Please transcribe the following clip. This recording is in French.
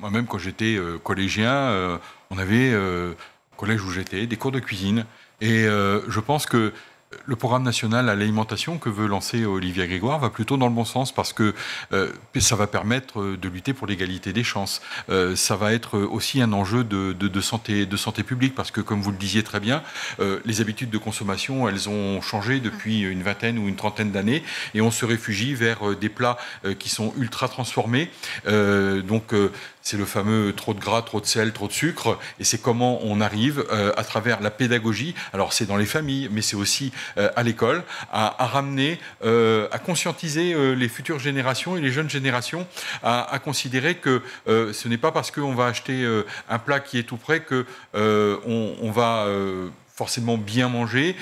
Moi-même, quand j'étais euh, collégien, euh, on avait, au euh, collège où j'étais, des cours de cuisine. Et je pense que le programme national à l'alimentation que veut lancer Olivier Grégoire va plutôt dans le bon sens parce que euh, ça va permettre euh, de lutter pour l'égalité des chances. Euh, ça va être aussi un enjeu de, santé, de santé publique parce que, comme vous le disiez très bien, les habitudes de consommation, elles ont changé depuis mm. une vingtaine ou une trentaine d'années et on se réfugie vers des plats qui sont ultra transformés. donc, c'est le fameux trop de gras, trop de sel, trop de sucre. Et c'est comment on arrive à travers la pédagogie. Alors, c'est dans les familles, mais c'est aussi euh, à l'école, à, ramener, euh, à conscientiser euh, les futures générations et les jeunes générations à, considérer que ce n'est pas parce qu'on va acheter un plat qui est tout prêt que on, va forcément bien manger,